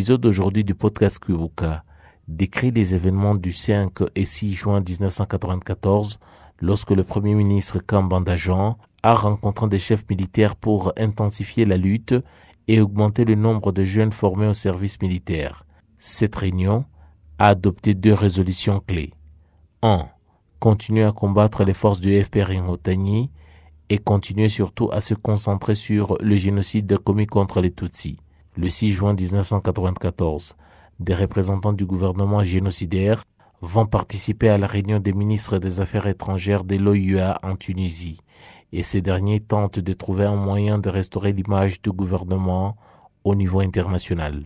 L'épisode d'aujourd'hui du podcast Kubuka décrit les événements du 5 et 6 juin 1994 lorsque le Premier ministre Kambandajan a rencontré des chefs militaires pour intensifier la lutte et augmenter le nombre de jeunes formés au service militaire. Cette réunion a adopté deux résolutions clés. 1. Continuer à combattre les forces du FPR Otani et continuer surtout à se concentrer sur le génocide commis contre les Tutsis. Le 6 juin 1994, des représentants du gouvernement génocidaire vont participer à la réunion des ministres des Affaires étrangères de l'OUA e en Tunisie, et ces derniers tentent de trouver un moyen de restaurer l'image du gouvernement au niveau international.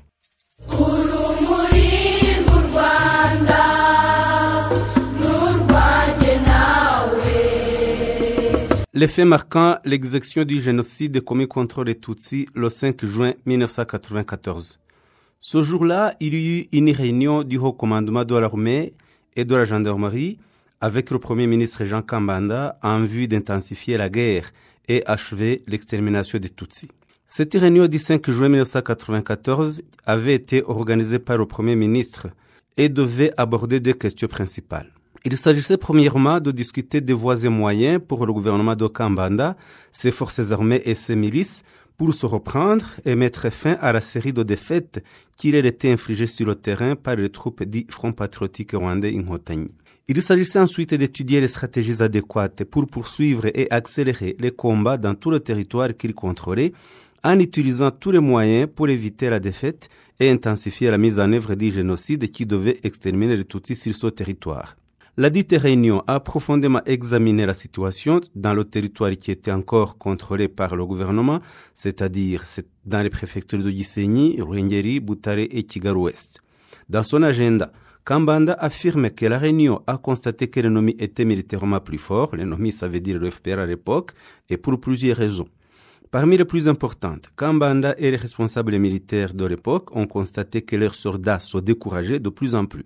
Les marquant l'exécution du génocide commis contre les Tutsis le 5 juin 1994. Ce jour-là, il y eut une réunion du haut commandement de l'armée et de la gendarmerie avec le premier ministre Jean Kambanda en vue d'intensifier la guerre et achever l'extermination des Tutsis. Cette réunion du 5 juin 1994 avait été organisée par le premier ministre et devait aborder deux questions principales. Il s'agissait premièrement de discuter des voies et moyens pour le gouvernement de Kambanda, ses forces armées et ses milices pour se reprendre et mettre fin à la série de défaites qu'il avait été infligées sur le terrain par les troupes du Front patriotique rwandais Inhotanyi. Il s'agissait ensuite d'étudier les stratégies adéquates pour poursuivre et accélérer les combats dans tout le territoire qu'il contrôlait en utilisant tous les moyens pour éviter la défaite et intensifier la mise en œuvre du génocide qui devait exterminer les Tutsis sur ce territoire. La dite réunion a profondément examiné la situation dans le territoire qui était encore contrôlé par le gouvernement, c'est-à-dire dans les préfectures de Gisenyi, Ruengeri, Butare et Kigaru-Ouest. Dans son agenda, Kambanda affirme que la réunion a constaté que l'ennemi était militairement plus fort, l'ennemi ça veut dire le FPR à l'époque, et pour plusieurs raisons. Parmi les plus importantes, Kambanda et les responsables militaires de l'époque ont constaté que leurs soldats sont découragés de plus en plus.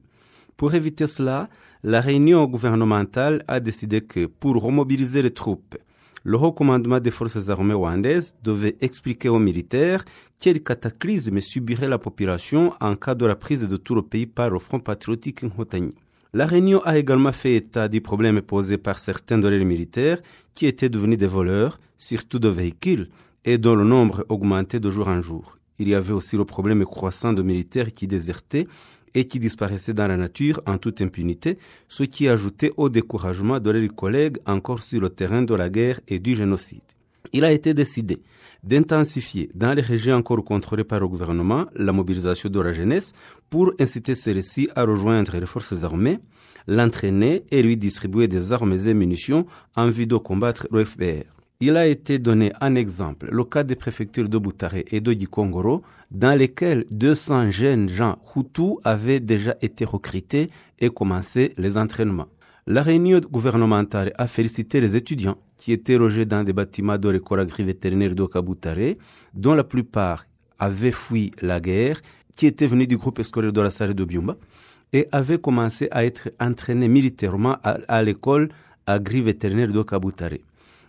Pour éviter cela, la réunion gouvernementale a décidé que, pour remobiliser les troupes, le haut commandement des forces armées rwandaises devait expliquer aux militaires quel cataclysme subirait la population en cas de la prise de tout le pays par le Front patriotique rwandais. La réunion a également fait état du problème posé par certains de leurs militaires qui étaient devenus des voleurs, surtout de véhicules, et dont le nombre augmentait de jour en jour. Il y avait aussi le problème croissant de militaires qui désertaient et qui disparaissaient dans la nature en toute impunité, ce qui ajoutait au découragement de leurs collègues encore sur le terrain de la guerre et du génocide. Il a été décidé d'intensifier dans les régions encore contrôlées par le gouvernement la mobilisation de la jeunesse pour inciter celle-ci à rejoindre les forces armées, l'entraîner et lui distribuer des armes et munitions en vue de combattre le Il a été donné en exemple le cas des préfectures de Boutaré et de Gikongoro dans lesquels 200 jeunes gens Hutus avaient déjà été recrutés et commencé les entraînements. La réunion gouvernementale a félicité les étudiants qui étaient logés dans des bâtiments de l'école agri-vétérinaire de dont la plupart avaient fui la guerre, qui étaient venus du groupe scolaire de la salle de Biumba et avaient commencé à être entraînés militairement à, l'école agri-vétérinaire de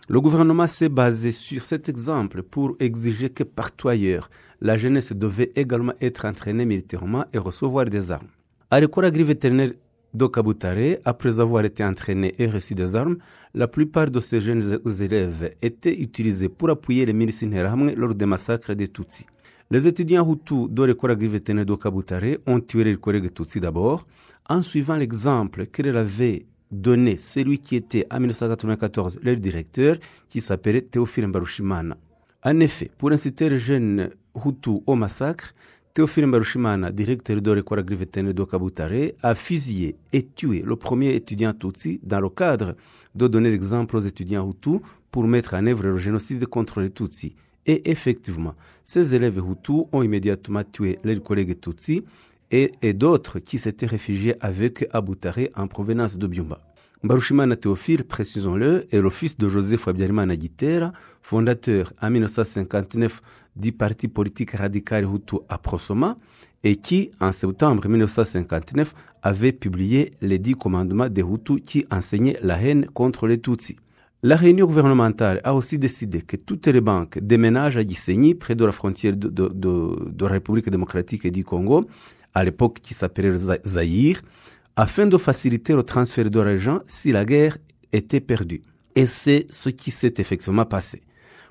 Le gouvernement s'est basé sur cet exemple pour exiger que partout ailleurs, la jeunesse devait également être entraînée militairement et recevoir des armes. À l'école agri-vétérinaire d'Okabutare, après avoir été entraînée et reçu des armes, la plupart de ces jeunes élèves étaient utilisés pour appuyer les miliciens lors des massacres des Tutsis. Les étudiants Hutus d'Orekor agri-vétérinaire d'Okabutare ont tué les collègues Tutsis d'abord, en suivant l'exemple que avait donné celui qui était en 1994 leur directeur, qui s'appelait Théophile Mbarushimana. En effet, pour inciter les jeunes Hutus au massacre, Théophile Mbarushimana, directeur de l'École de a fusillé et tué le premier étudiant Tutsi dans le cadre de donner l'exemple aux étudiants Hutus pour mettre en œuvre le génocide contre les Tutsi. Et effectivement, ces élèves Hutus ont immédiatement tué les collègues Tutsi et, d'autres qui s'étaient réfugiés avec Abutare en provenance de Biumba. Mbarushimana Théophile, précisons-le, est le fils de Joseph Habyarimana Gitera, fondateur en 1959 du parti politique radical Hutu Aprosoma, et qui, en septembre 1959, avait publié les dix commandements des Hutus qui enseignaient la haine contre les Tutsis. La réunion gouvernementale a aussi décidé que toutes les banques déménagent à Gisenyi, près de la frontière de, de la République démocratique du Congo, à l'époque qui s'appelait Zaïre, afin de faciliter le transfert de l'argent si la guerre était perdue. Et c'est ce qui s'est effectivement passé.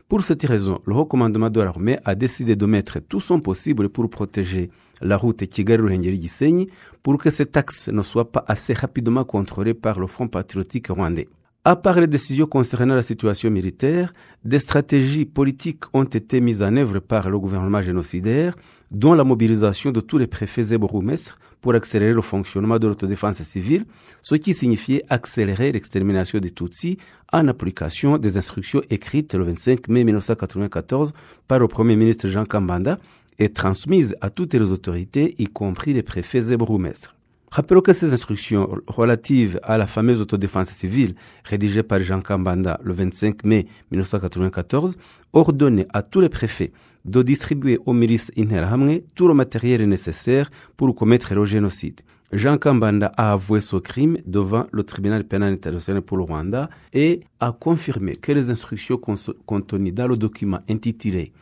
Pour cette raison, le haut commandement de l'armée a décidé de mettre tout son possible pour protéger la route Kigali-Ruhengeri-Gisenyi pour que ces axe ne soit pas assez rapidement contrôlé par le Front patriotique rwandais. À part les décisions concernant la situation militaire, des stratégies politiques ont été mises en œuvre par le gouvernement génocidaire dont la mobilisation de tous les préfets et pour accélérer le fonctionnement de l'autodéfense civile, ce qui signifiait accélérer l'extermination des Tutsis en application des instructions écrites le 25 mai 1994 par le Premier ministre Jean Kambanda et transmises à toutes les autorités, y compris les préfets et Rappelons que ces instructions relatives à la fameuse autodéfense civile, rédigée par Jean Kambanda le 25 mai 1994, ordonnaient à tous les préfets de distribuer aux milices Interahamwe tout le matériel nécessaire pour commettre le génocide. Jean Kambanda a avoué ce crime devant le tribunal pénal international pour le Rwanda et a confirmé que les instructions contenues dans le document intitulé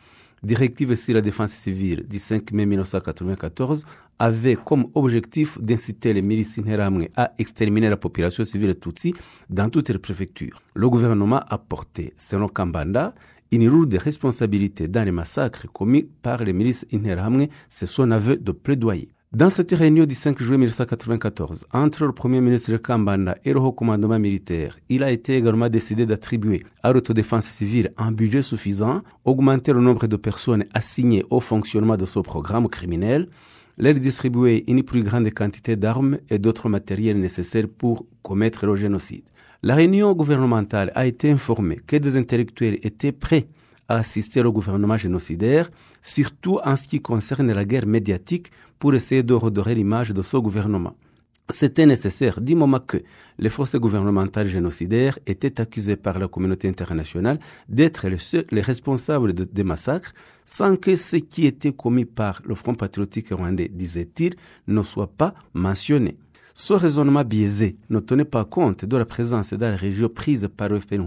Directive sur la défense civile du 5 mai 1994 avaient comme objectif d'inciter les milices Interahamwe à exterminer la population civile Tutsi dans toutes les préfectures. Le gouvernement a porté, selon Kambanda, il une de responsabilité dans les massacres commis par les milices Inherhamwe, c'est son aveu de plaidoyer. Dans cette réunion du 5 juillet 1994, entre le premier ministre Kambanda et le haut commandement militaire, il a été également décidé d'attribuer à l'autodéfense civile un budget suffisant, augmenter le nombre de personnes assignées au fonctionnement de ce programme criminel, leur distribuer une plus grande quantité d'armes et d'autres matériels nécessaires pour commettre le génocide. La réunion gouvernementale a été informée que des intellectuels étaient prêts à assister au gouvernement génocidaire, surtout en ce qui concerne la guerre médiatique pour essayer de redorer l'image de ce gouvernement. C'était nécessaire dit moment que les forces gouvernementales génocidaires étaient accusées par la communauté internationale d'être les, responsables des massacres, sans que ce qui était commis par le Front patriotique rwandais, disait-il, ne soit pas mentionné. Ce raisonnement biaisé ne tenait pas compte de la présence dans la région prise par le FN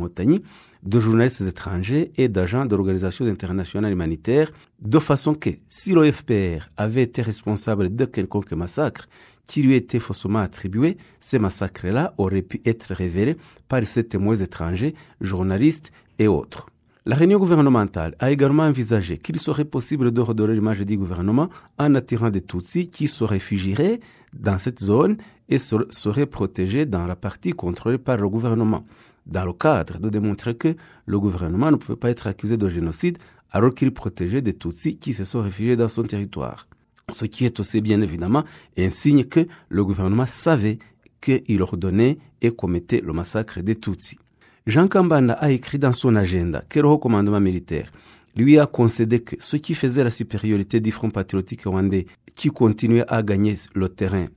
de journalistes étrangers et d'agents de l'Organisation internationale humanitaire, de façon que si l'OFPR avait été responsable de quelconque massacre qui lui était faussement attribué, ces massacres-là auraient pu être révélés par ces témoins étrangers, journalistes et autres. La réunion gouvernementale a également envisagé qu'il serait possible de redorer l'image du gouvernement en attirant des Tutsis qui se réfugieraient dans cette zone et seraient protégés dans la partie contrôlée par le gouvernement, dans le cadre de démontrer que le gouvernement ne pouvait pas être accusé de génocide alors qu'il protégeait des Tutsis qui se sont réfugiés dans son territoire. Ce qui est aussi bien évidemment un signe que le gouvernement savait qu'il ordonnait et commettait le massacre des Tutsis. Jean Kambanda a écrit dans son agenda que le haut commandement militaire lui a concédé que ce qui faisait la supériorité du Front patriotique rwandais, qui continuait à gagner le terrain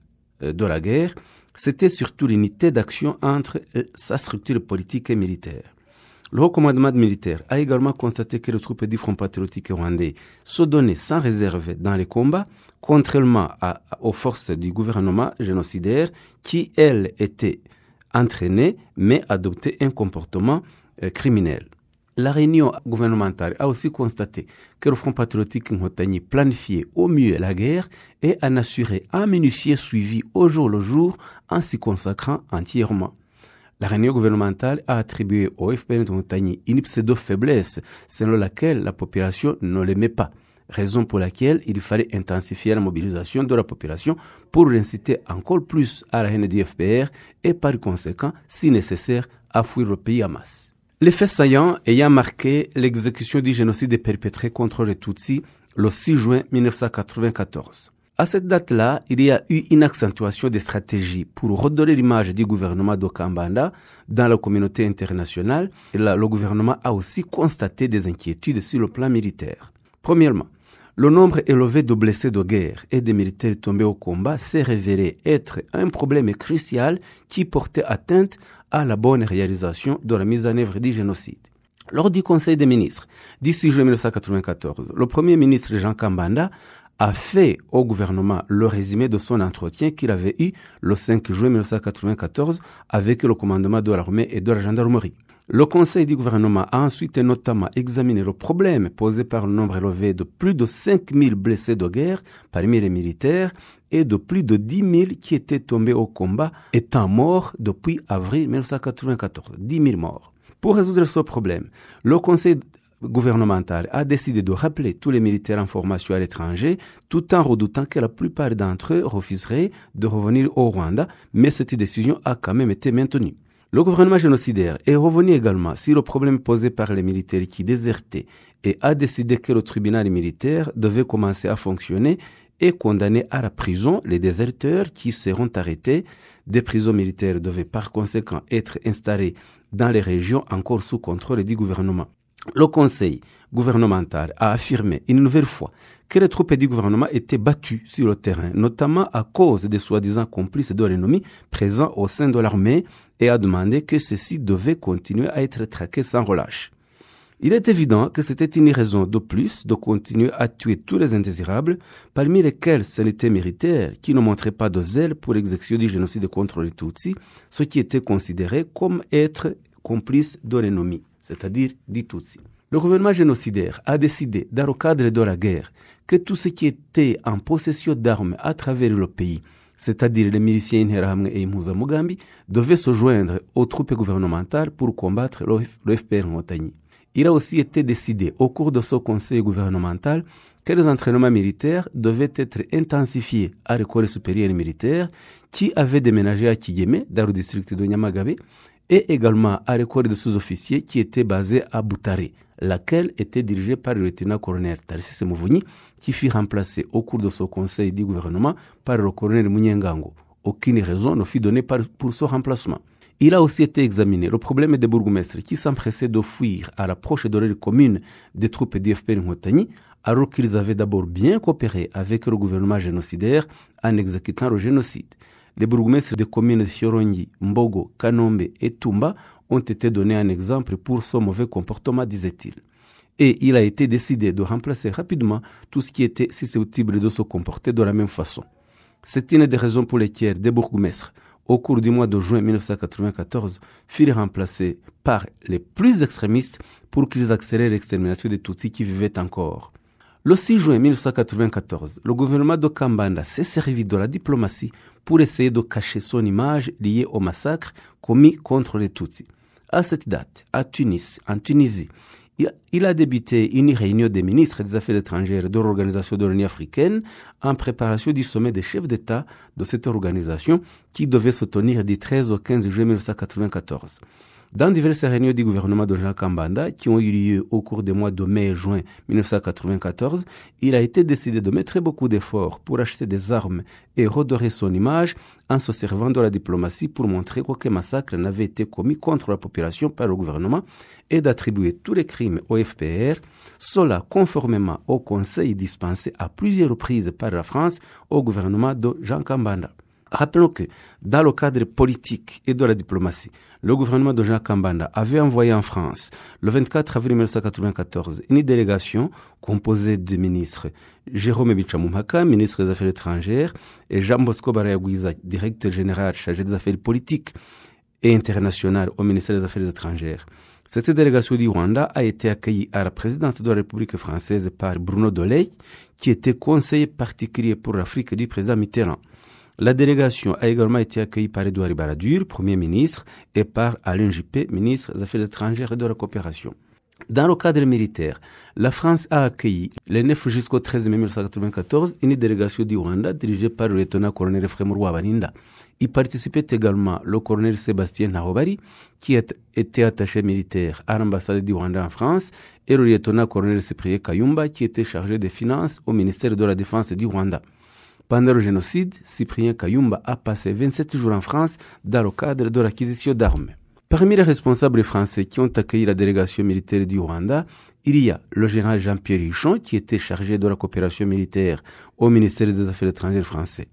euh, de la guerre, c'était surtout l'unité d'action entre euh, sa structure politique et militaire. Le haut commandement militaire a également constaté que les troupes du Front patriotique rwandais se donnaient sans réserve dans les combats, contrairement aux forces du gouvernement génocidaire qui, elles, étaient entraîner, mais adopter un comportement euh, criminel. La réunion gouvernementale a aussi constaté que le Front patriotique Ngotani planifiait au mieux la guerre et en assurait un minutier suivi au jour le jour en s'y consacrant entièrement. La réunion gouvernementale a attribué au FPN de Montagny une pseudo-faiblesse selon laquelle la population ne l'aimait pas raison pour laquelle il fallait intensifier la mobilisation de la population pour inciter encore plus à la haine du FPR et par conséquent, si nécessaire, à fuir le pays à masse. L'effet saillant ayant marqué l'exécution du génocide perpétré contre les Tutsis le 6 juin 1994. À cette date-là, il y a eu une accentuation des stratégies pour redonner l'image du gouvernement d'Okambanda dans la communauté internationale. Et là, le gouvernement a aussi constaté des inquiétudes sur le plan militaire. Premièrement, le nombre élevé de blessés de guerre et de militaires tombés au combat s'est révélé être un problème crucial qui portait atteinte à la bonne réalisation de la mise en œuvre du génocide. Lors du Conseil des ministres d'ici juin 1994, le Premier ministre Jean Kambanda a fait au gouvernement le résumé de son entretien qu'il avait eu le 5 juin 1994 avec le commandement de l'armée et de la gendarmerie. Le Conseil du gouvernement a ensuite notamment examiné le problème posé par le nombre élevé de plus de 000 blessés de guerre parmi les militaires et de plus de 10 000 qui étaient tombés au combat étant morts depuis avril 1994. 10 000 morts. Pour résoudre ce problème, le Conseil gouvernemental a décidé de rappeler tous les militaires en formation à l'étranger, tout en redoutant que la plupart d'entre eux refuseraient de revenir au Rwanda, mais cette décision a quand même été maintenue. Le gouvernement génocidaire est revenu également sur le problème posé par les militaires qui désertaient et a décidé que le tribunal militaire devait commencer à fonctionner et condamner à la prison les déserteurs qui seront arrêtés. Des prisons militaires devaient par conséquent être installées dans les régions encore sous contrôle du gouvernement. Le Conseil gouvernemental a affirmé une nouvelle fois que les troupes du gouvernement étaient battues sur le terrain, notamment à cause des soi-disant complices de l'ennemi présents au sein de l'armée et a demandé que ceux-ci devaient continuer à être traqués sans relâche. Il est évident que c'était une raison de plus de continuer à tuer tous les indésirables, parmi lesquels ce n'était qui ne montraient pas de zèle pour l'exécution du génocide contre les Tutsis, ce qui était considéré comme être complice de l'ennemi, c'est-à-dire des Tutsis. Le gouvernement génocidaire a décidé, dans le cadre de la guerre, que tout ce qui était en possession d'armes à travers le pays, c'est-à-dire les miliciens Interahamwe et Imouza Mugambi, devaient se joindre aux troupes gouvernementales pour combattre le, Il a aussi été décidé au cours de ce conseil gouvernemental que les entraînements militaires devaient être intensifiés à l'école supérieure militaire qui avait déménagé à Kigeme, dans le district de Nyamagabe, et également à recourir de sous-officiers qui était basés à Boutaré, laquelle était dirigée par le lieutenant-colonel Tarsis Mouvouni, qui fut remplacé au cours de son conseil du gouvernement par le colonel Mouniengango. Aucune raison ne fut donnée pour ce remplacement. Il a aussi été examiné le problème des bourgmestres qui s'empressaient de fuir à l'approche de leur commune des troupes d'IFP Ngotani, alors qu'ils avaient d'abord bien coopéré avec le gouvernement génocidaire en exécutant le génocide. Les bourgmestres des communes Fiorongi, Mbogo, Kanombe et Tumba ont été donnés un exemple pour son mauvais comportement, disait-il. Et il a été décidé de remplacer rapidement tout ce qui était susceptible de se comporter de la même façon. C'est une des raisons pour lesquelles des bourgmestres, au cours du mois de juin 1994, furent remplacés par les plus extrémistes pour qu'ils accélèrent l'extermination des Tutsis qui vivaient encore. Le 6 juin 1994, le gouvernement de Kambanda s'est servi de la diplomatie pour essayer de cacher son image liée au massacre commis contre les Tutsis. À cette date, à Tunis, en Tunisie, il a débuté une réunion des ministres des Affaires étrangères de l'Organisation de l'Union africaine en préparation du sommet des chefs d'État de cette organisation qui devait se tenir du 13 au 15 juin 1994. Dans diverses réunions du gouvernement de Jean Kambanda, qui ont eu lieu au cours des mois de mai et juin 1994, il a été décidé de mettre beaucoup d'efforts pour acheter des armes et redorer son image en se servant de la diplomatie pour montrer qu'aucun massacre n'avait été commis contre la population par le gouvernement et d'attribuer tous les crimes au FPR, cela conformément au conseil dispensé à plusieurs reprises par la France au gouvernement de Jean Kambanda. Rappelons que dans le cadre politique et de la diplomatie, le gouvernement de Jean Kambanda avait envoyé en France, le 24 avril 1994, une délégation composée de ministres Jérôme Bichamoumaka, ministre des Affaires étrangères, et Jean Bosco Barayagwiza, directeur général chargé des affaires politiques et internationales au ministère des Affaires étrangères. Cette délégation du Rwanda a été accueillie à la présidence de la République française par Bruno Doley, qui était conseiller particulier pour l'Afrique du président Mitterrand. La délégation a également été accueillie par Edouard Ibaradur, Premier ministre, et par Alain Juppé, ministre des Affaires étrangères et de la coopération. Dans le cadre militaire, la France a accueilli, le 9 jusqu'au 13 mai 1994, une délégation du Rwanda dirigée par le lieutenant-colonel Fremur Wabaninda. Y participait également le colonel Sébastien Nahobari, qui était attaché militaire à l'ambassade du Rwanda en France, et le lieutenant-colonel Cyprien Kayumba, qui était chargé des finances au ministère de la Défense du Rwanda. Pendant le génocide, Cyprien Kayumba a passé 27 jours en France dans le cadre de l'acquisition d'armes. Parmi les responsables français qui ont accueilli la délégation militaire du Rwanda, il y a le général Jean-Pierre Huchon, qui était chargé de la coopération militaire au ministère des Affaires étrangères français.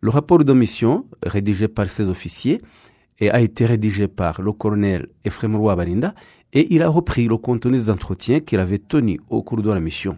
Le rapport de mission, rédigé par ses officiers, a été rédigé par le colonel Ephraim Roy et il a repris le contenu des entretiens qu'il avait tenus au cours de la mission.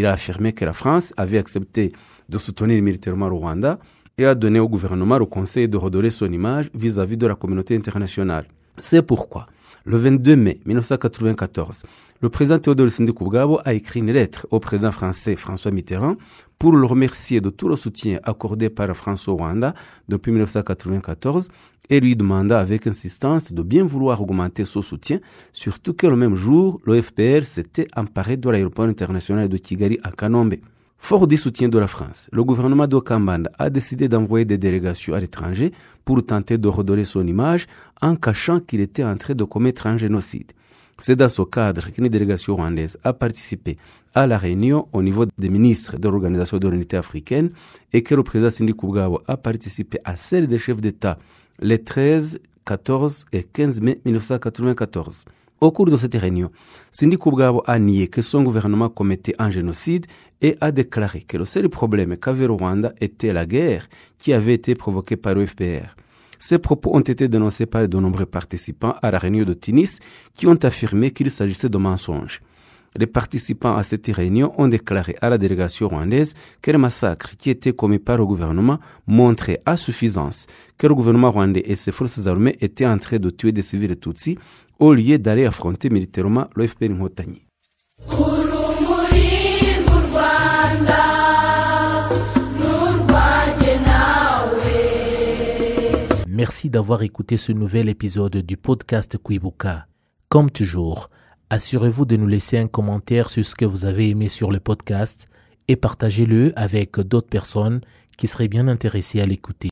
Il a affirmé que la France avait accepté de soutenir militairement le Rwanda et a donné au gouvernement le conseil de redorer son image vis à -vis de la communauté internationale. C'est pourquoi le 22 mai 1994, le président Théodore Gabo a écrit une lettre au président français François Mitterrand pour le remercier de tout le soutien accordé par François Rwanda depuis 1994 et lui demanda avec insistance de bien vouloir augmenter son soutien, surtout que le même jour, le s'était emparé de l'aéroport international de Kigali à Kanombe. Fort du soutien de la France, le gouvernement d'Okambanda a décidé d'envoyer des délégations à l'étranger pour tenter de redorer son image en cachant qu'il était en train de commettre un génocide. C'est dans ce cadre qu'une délégation rwandaise a participé à la réunion au niveau des ministres de l'Organisation de l'Unité africaine et que le président Sindi a participé à celle des chefs d'État les 13, 14 et 15 mai 1994. Au cours de cette réunion, Cindy Koubgabo a nié que son gouvernement commettait un génocide et a déclaré que le seul problème qu'avait le Rwanda était la guerre qui avait été provoquée par le FPR. Ces propos ont été dénoncés par de nombreux participants à la réunion de Tunis qui ont affirmé qu'il s'agissait de mensonges. Les participants à cette réunion ont déclaré à la délégation rwandaise que le massacre qui était commis par le gouvernement montrait à suffisance que le gouvernement rwandais et ses forces armées étaient en train de tuer des civils tutsis au lieu d'aller affronter militairement le FPR Merci d'avoir écouté ce nouvel épisode du podcast Kuibuka. Comme toujours, assurez-vous de nous laisser un commentaire sur ce que vous avez aimé sur le podcast et partagez-le avec d'autres personnes qui seraient bien intéressées à l'écouter.